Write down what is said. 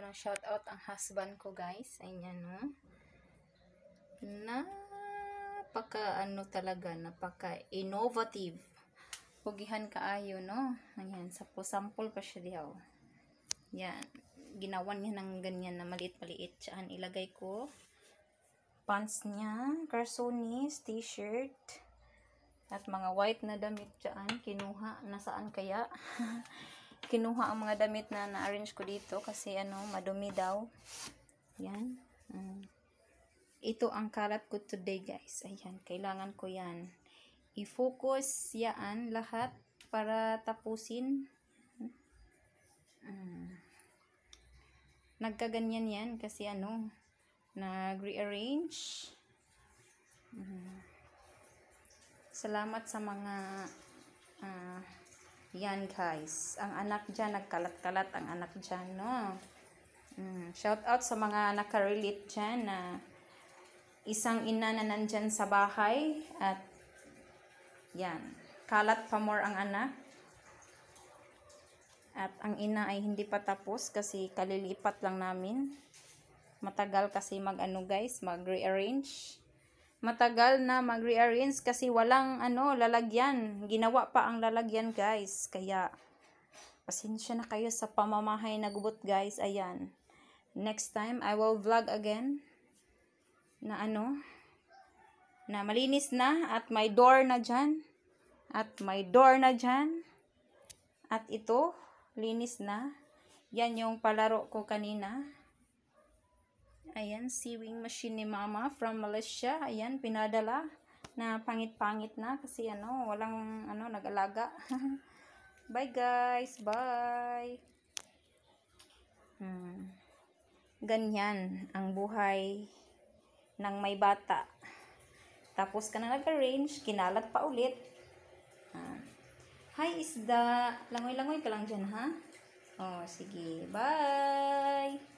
ko ng shout out ang husband ko guys. Ayan no. Oh. Napaka ano talaga, napaka innovative. Pugihan kaayo no. Ayan, sa sample pa siya diha. Yan, ginawan niya ng ganyan na maliit-maliit. Tsaan ilagay ko pants niya, carsonis, t-shirt, at mga white na damit dyan, kinuha, nasaan kaya? kinuha ang mga damit na na-arrange ko dito kasi ano, madumi daw. Yan. Mm. Ito ang kalat ko today guys. Ayan, kailangan ko yan. I-focus yan lahat para tapusin. Mm. Nagkaganyan yan kasi ano, nag-rearrange. Mm. Salamat sa mga uh, yan guys. Ang anak dyan, nagkalat-kalat ang anak dyan, no? Mm. Shout out sa mga nakarelate dyan na isang ina na nandyan sa bahay at yan, kalat pa more ang anak. At ang ina ay hindi pa tapos kasi kalilipat lang namin. Matagal kasi mag-ano guys, mag-rearrange matagal na mag-rearrange kasi walang ano, lalagyan. Ginawa pa ang lalagyan guys. Kaya, pasensya na kayo sa pamamahay na gubot guys. Ayan. Next time, I will vlog again na ano, na malinis na at may door na diyan At may door na diyan At ito, linis na. Yan yung palaro ko kanina. Ayan, sewing machine ni Mama from Malaysia. Ayan, pinadala na pangit-pangit na kasi ano, walang ano, nag-alaga. bye guys, bye! Hmm. Ganyan ang buhay ng may bata. Tapos ka na nag-arrange, kinalat pa ulit. Ah. Hi isda! Langoy-langoy ka lang dyan ha? Oh, sige. Bye!